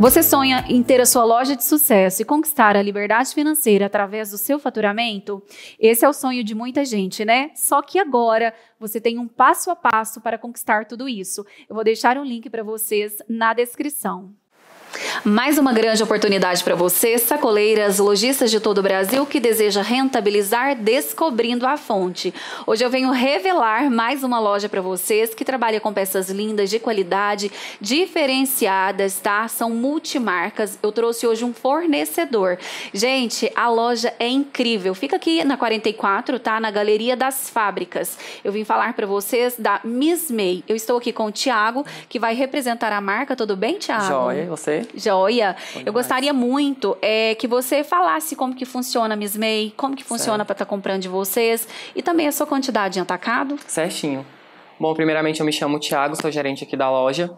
Você sonha em ter a sua loja de sucesso e conquistar a liberdade financeira através do seu faturamento? Esse é o sonho de muita gente, né? Só que agora você tem um passo a passo para conquistar tudo isso. Eu vou deixar um link para vocês na descrição. Mais uma grande oportunidade para você, sacoleiras, lojistas de todo o Brasil que deseja rentabilizar descobrindo a fonte. Hoje eu venho revelar mais uma loja para vocês que trabalha com peças lindas, de qualidade, diferenciadas, tá? São multimarcas. Eu trouxe hoje um fornecedor. Gente, a loja é incrível. Fica aqui na 44, tá? Na Galeria das Fábricas. Eu vim falar para vocês da Miss May. Eu estou aqui com o Tiago, que vai representar a marca. Tudo bem, Tiago? Joia, você? Joia. Eu gostaria muito é, que você falasse como que funciona a Miss May, como que funciona para estar tá comprando de vocês e também a sua quantidade em atacado. Certinho. Bom, primeiramente eu me chamo Thiago, sou gerente aqui da loja.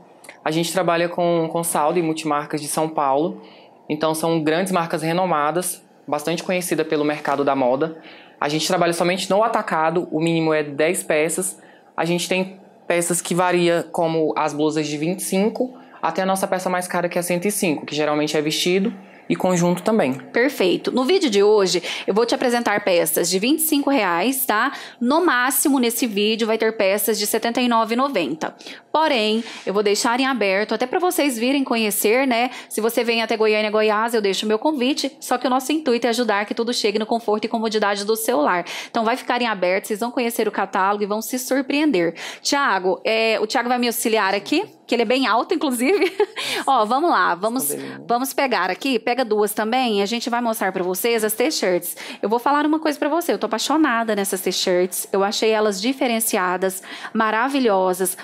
A gente trabalha com, com saldo e multimarcas de São Paulo. Então são grandes marcas renomadas, bastante conhecida pelo mercado da moda. A gente trabalha somente no atacado, o mínimo é 10 peças. A gente tem peças que varia como as blusas de 25 até a nossa peça mais cara, que é 105, que geralmente é vestido e conjunto também. Perfeito. No vídeo de hoje, eu vou te apresentar peças de 25 reais, tá? No máximo, nesse vídeo, vai ter peças de R$ 79,90. Porém, eu vou deixar em aberto, até para vocês virem conhecer, né? Se você vem até Goiânia, Goiás, eu deixo o meu convite, só que o nosso intuito é ajudar que tudo chegue no conforto e comodidade do seu lar. Então, vai ficar em aberto, vocês vão conhecer o catálogo e vão se surpreender. Tiago, é, o Tiago vai me auxiliar aqui? que ele é bem alto, inclusive. Ó, vamos lá, vamos, vamos pegar aqui, pega duas também, a gente vai mostrar para vocês as t-shirts. Eu vou falar uma coisa para você, eu tô apaixonada nessas t-shirts, eu achei elas diferenciadas, maravilhosas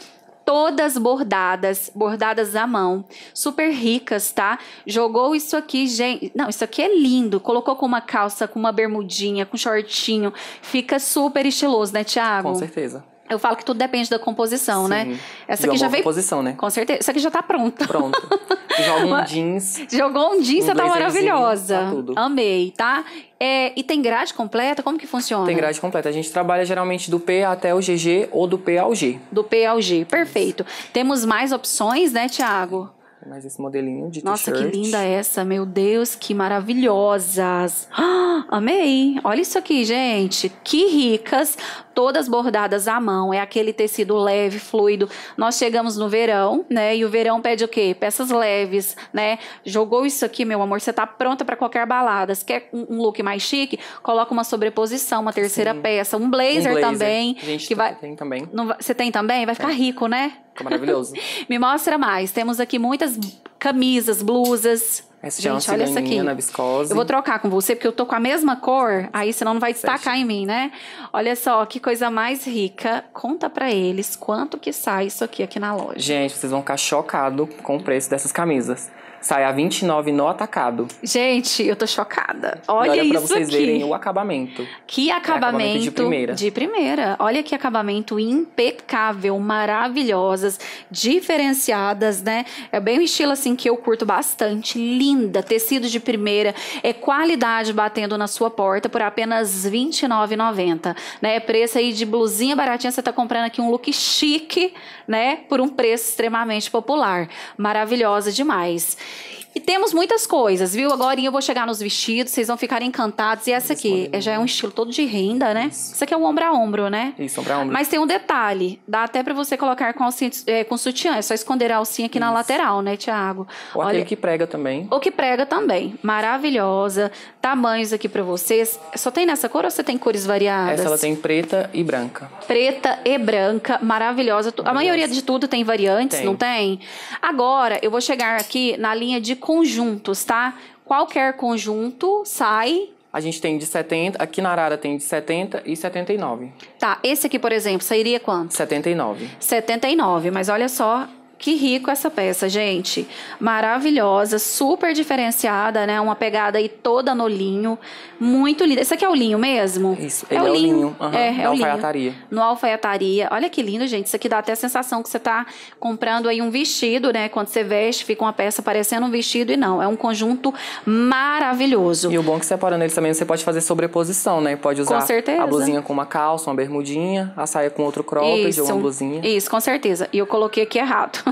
todas bordadas, bordadas à mão, super ricas, tá? Jogou isso aqui, gente. Não, isso aqui é lindo. Colocou com uma calça, com uma bermudinha, com shortinho. Fica super estiloso, né, Thiago? Com certeza. Eu falo que tudo depende da composição, né? Sim. né? Essa aqui já veio. composição, né? Com certeza. Essa aqui já tá pronta. Pronto. Joga um jeans. Jogou um jeans, um você tá maravilhosa. Tá tudo. Amei, tá? É, e tem grade completa? Como que funciona? Tem grade completa. A gente trabalha geralmente do P até o GG ou do P ao G. Do P ao G, perfeito. Isso. Temos mais opções, né, Thiago? mais esse modelinho de Nossa, que linda essa, meu Deus, que maravilhosas. Ah, amei. Olha isso aqui, gente. Que ricas, todas bordadas à mão. É aquele tecido leve, fluido. Nós chegamos no verão, né? E o verão pede o quê? Peças leves, né? Jogou isso aqui, meu amor, você tá pronta para qualquer balada. Você quer um look mais chique? Coloca uma sobreposição, uma terceira Sim. peça, um blazer, um blazer. também, gente, que vai tem também. Não... você tem também? Vai ficar é. rico, né? Ficou maravilhoso. Me mostra mais. Temos aqui muitas camisas, blusas. Essa então, Gente, olha essa aqui. viscose. Eu vou trocar com você, porque eu tô com a mesma cor, aí senão não vai destacar em mim, né? Olha só, que coisa mais rica. Conta para eles quanto que sai isso aqui aqui na loja. Gente, vocês vão ficar chocados com o preço dessas camisas. Sai a 29 no atacado. Gente, eu tô chocada. Olha, olha isso pra vocês aqui. verem o acabamento. Que acabamento, é acabamento de primeira. De primeira. Olha que acabamento impecável, maravilhosas, diferenciadas, né? É bem o estilo assim que eu curto bastante, lindo linda, tecido de primeira, é qualidade batendo na sua porta por apenas R$ 29,90, né? É preço aí de blusinha baratinha, você tá comprando aqui um look chique, né? Por um preço extremamente popular. Maravilhosa demais. E temos muitas coisas, viu? Agora eu vou chegar nos vestidos, vocês vão ficar encantados. E essa aqui é, já é um estilo todo de renda, né? Isso, Isso aqui é um ombro a ombro, né? Isso, ombro a ombro. Mas tem um detalhe, dá até para você colocar com, alcinha, é, com sutiã, é só esconder a alcinha aqui Isso. na lateral, né, Tiago? Olha, aquele que prega também que prega também. Maravilhosa. Tamanhos aqui para vocês. Só tem nessa cor ou você tem cores variadas? Essa ela tem preta e branca. Preta e branca, maravilhosa. A maioria de tudo tem variantes, tem. não tem? Agora, eu vou chegar aqui na linha de conjuntos, tá? Qualquer conjunto sai a gente tem de 70, aqui na Arara tem de 70 e 79. Tá, esse aqui, por exemplo, sairia quanto? 79. 79, mas olha só que rico essa peça, gente. Maravilhosa, super diferenciada, né? Uma pegada aí toda no linho. Muito linda. Esse aqui é o linho mesmo? Isso, é, o, é o linho. Uhum. É, é, no é o alfaiataria. No alfaiataria. Olha que lindo, gente. Isso aqui dá até a sensação que você tá comprando aí um vestido, né? Quando você veste, fica uma peça parecendo um vestido e não. É um conjunto maravilhoso. E o bom é que separando eles também, você pode fazer sobreposição, né? Pode usar com certeza. a blusinha com uma calça, uma bermudinha, a saia com outro cropped isso, ou uma blusinha. Isso, com certeza. E eu coloquei aqui errado.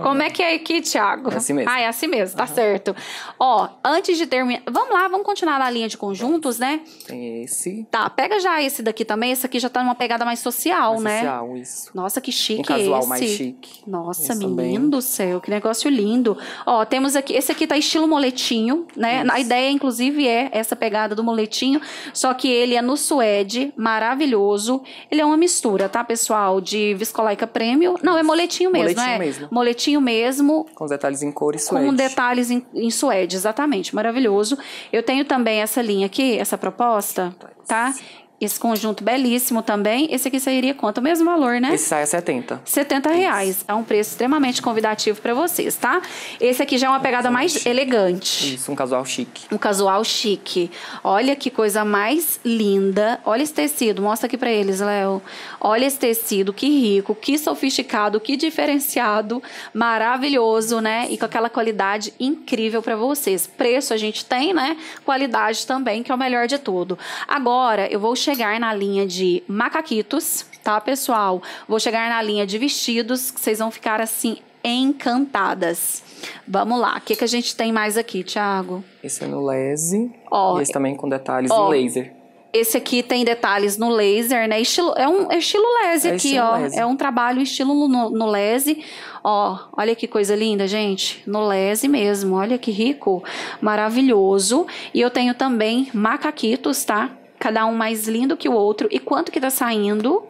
Como é que é aqui, Thiago? É assim mesmo. Ah, é assim mesmo, tá certo. Ó, antes de terminar. Vamos lá, vamos continuar na linha de conjuntos, né? Esse. Tá, pega já esse daqui também. Esse aqui já tá numa pegada mais social, mais né? Social, isso. Nossa, que chique um casual esse. mais chique. Nossa, isso menino do céu, que negócio lindo. Ó, temos aqui. Esse aqui tá estilo moletinho, né? Isso. A ideia, inclusive, é essa pegada do moletinho. Só que ele é no suede, maravilhoso. Ele é uma mistura, tá, pessoal? De viscolaica prêmio. Não, é moletinho mesmo, moletinho é? Mesmo. Moletinho pretinho mesmo. Com detalhes em cores suede. Com detalhes em, em suede, exatamente. Maravilhoso. Eu tenho também essa linha aqui, essa proposta, tá? Esse conjunto belíssimo também. Esse aqui sairia quanto? O mesmo valor, né? Esse sai a 70. 70 Isso. reais. É um preço extremamente convidativo para vocês, tá? Esse aqui já é uma pegada mais chique. elegante. Isso, um casual chique. Um casual chique. Olha que coisa mais linda. Olha esse tecido. Mostra aqui para eles, Léo. Olha esse tecido. Que rico, que sofisticado, que diferenciado. Maravilhoso, né? E com aquela qualidade incrível para vocês. Preço a gente tem, né? Qualidade também, que é o melhor de tudo. Agora, eu vou chegar chegar na linha de macaquitos, tá, pessoal? Vou chegar na linha de vestidos, que vocês vão ficar assim encantadas. Vamos lá, o que, que a gente tem mais aqui, Thiago? Esse é no lese, ó, e esse também é com detalhes ó, em laser. Esse aqui tem detalhes no laser, né? Estilo, é um estilo lese é aqui, estilo ó. Lese. É um trabalho estilo no, no lese. Ó, olha que coisa linda, gente. No lese mesmo. Olha que rico, maravilhoso. E eu tenho também macaquitos, tá? cada um mais lindo que o outro, e quanto que tá saindo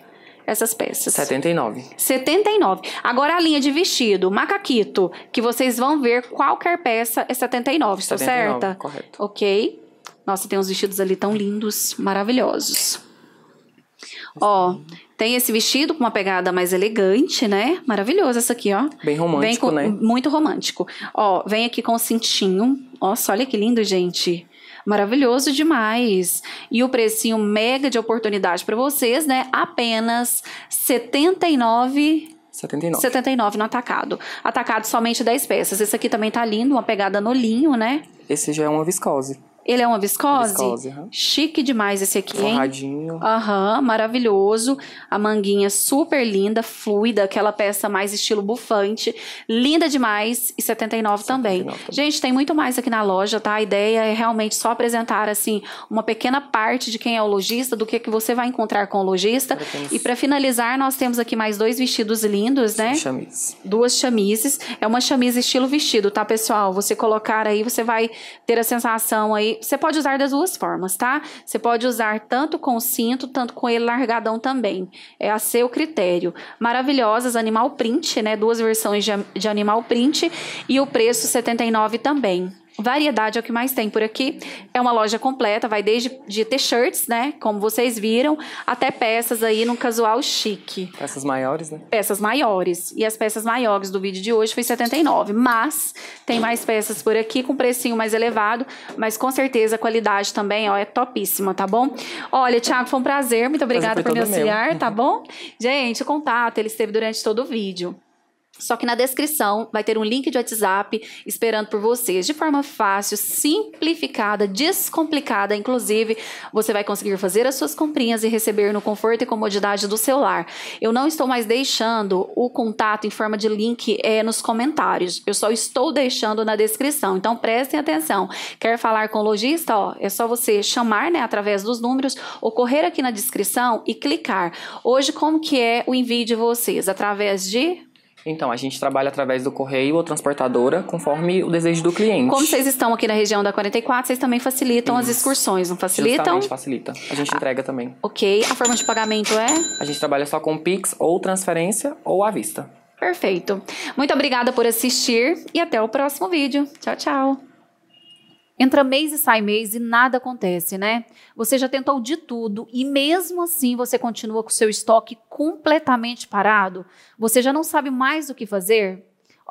essas peças? 79. 79. Agora a linha de vestido, macaquito, que vocês vão ver qualquer peça é 79, está certa? correto. OK. Nossa, tem uns vestidos ali tão lindos, maravilhosos. Ó, tem esse vestido com uma pegada mais elegante, né? Maravilhoso essa aqui, ó. Bem romântico, com, né? Muito romântico. Ó, vem aqui com o cintinho. Nossa, olha que lindo, gente. Maravilhoso demais. E o precinho mega de oportunidade para vocês, né? Apenas R$ 79 79. 79 no atacado. Atacado somente 10 peças. Esse aqui também tá lindo, uma pegada no linho, né? Esse já é uma viscose. Ele é uma viscose? Viscose, uhum. Chique demais esse aqui, hein? Aham, uhum, maravilhoso. A manguinha super linda, fluida, aquela peça mais estilo bufante. Linda demais e 79, também. também. Gente, tem muito mais aqui na loja, tá? A ideia é realmente só apresentar, assim, uma pequena parte de quem é o lojista, do que, que você vai encontrar com o lojista. E para finalizar, nós temos aqui mais dois vestidos lindos, né? Chamise. Duas chamises. É uma chamisa estilo vestido, tá, pessoal? Você colocar aí, você vai ter a sensação aí você pode usar das duas formas, tá? Você pode usar tanto com cinto, tanto com ele largadão também. É a seu critério. Maravilhosas, animal print, né? Duas versões de, de animal print e o preço 79 também. Variedade é o que mais tem por aqui. É uma loja completa, vai desde de t-shirts, né? Como vocês viram, até peças aí num casual chique. Peças maiores, né? Peças maiores. E as peças maiores do vídeo de hoje foi 79, mas tem mais peças por aqui com precinho mais elevado, mas com certeza a qualidade também, ó, é topíssima, tá bom? Olha, Thiago, foi um prazer, muito obrigada por me auxiliar, meu. tá bom? Gente, o contato ele esteve durante todo o vídeo. Só que na descrição vai ter um link de WhatsApp esperando por vocês de forma fácil, simplificada, descomplicada. Inclusive, você vai conseguir fazer as suas comprinhas e receber no conforto e comodidade do celular. Eu não estou mais deixando o contato em forma de link é, nos comentários. Eu só estou deixando na descrição. Então prestem atenção. Quer falar com o lojista? Ó, é só você chamar, né, através dos números, ocorrer aqui na descrição e clicar. Hoje, como que é o envio de vocês? Através de então, a gente trabalha através do correio ou transportadora, conforme o desejo do cliente. Como vocês estão aqui na região da 44, vocês também facilitam Isso. as excursões, não facilitam? Justamente, facilita. A gente ah. entrega também. Ok. A forma de pagamento é? A gente trabalha só com Pix ou transferência ou à vista. Perfeito. Muito obrigada por assistir e até o próximo vídeo. Tchau, tchau. Entra mês e sai mês e nada acontece, né? Você já tentou de tudo e mesmo assim você continua com seu estoque completamente parado? Você já não sabe mais o que fazer?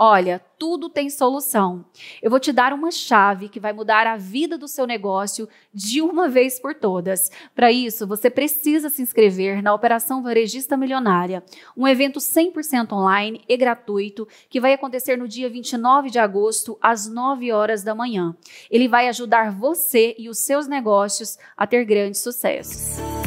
Olha, tudo tem solução. Eu vou te dar uma chave que vai mudar a vida do seu negócio de uma vez por todas. Para isso, você precisa se inscrever na Operação Varejista Milionária, um evento 100% online e gratuito que vai acontecer no dia 29 de agosto às 9 horas da manhã. Ele vai ajudar você e os seus negócios a ter grandes sucessos.